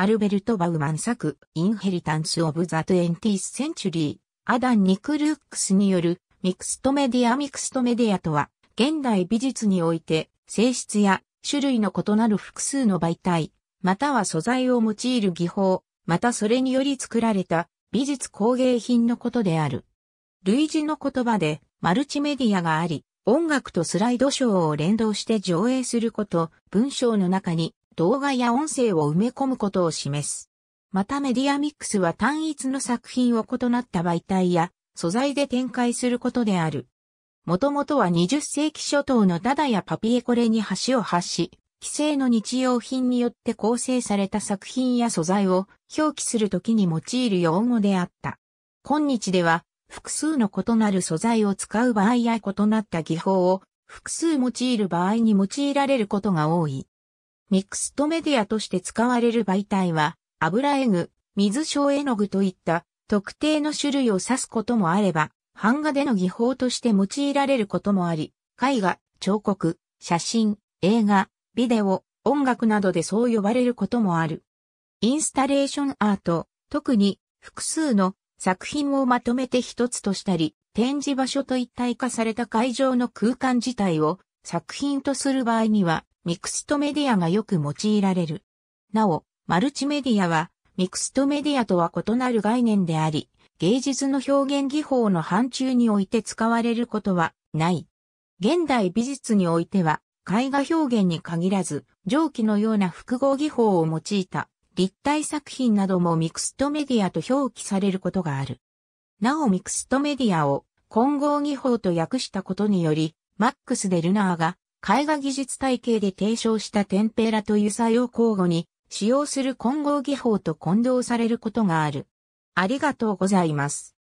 アルベルト・バウマン作、インヘリタンス・オブ・ザ・トゥエンティース・センチュリー、アダン・ニクルックスによる、ミクストメディア・ミクストメディアとは、現代美術において、性質や種類の異なる複数の媒体、または素材を用いる技法、またそれにより作られた美術工芸品のことである。類似の言葉で、マルチメディアがあり、音楽とスライドショーを連動して上映すること、文章の中に動画や音声を埋め込むことを示す。またメディアミックスは単一の作品を異なった媒体や素材で展開することである。もともとは20世紀初頭のダダやパピエコレに橋を発し、規制の日用品によって構成された作品や素材を表記するときに用いる用語であった。今日では複数の異なる素材を使う場合や異なった技法を複数用いる場合に用いられることが多い。ミクストメディアとして使われる媒体は、油絵具、水晶絵の具といった特定の種類を指すこともあれば、版画での技法として用いられることもあり、絵画、彫刻、写真、映画、ビデオ、音楽などでそう呼ばれることもある。インスタレーションアート、特に複数の作品をまとめて一つとしたり、展示場所と一体化された会場の空間自体を作品とする場合には、ミクストメディアがよく用いられる。なお、マルチメディアは、ミクストメディアとは異なる概念であり、芸術の表現技法の範疇において使われることはない。現代美術においては、絵画表現に限らず、蒸気のような複合技法を用いた立体作品などもミクストメディアと表記されることがある。なおミクストメディアを混合技法と訳したことにより、マックス・デルナーが絵画技術体系で提唱したテンペラと油彩を交互に使用する混合技法と混同されることがある。ありがとうございます。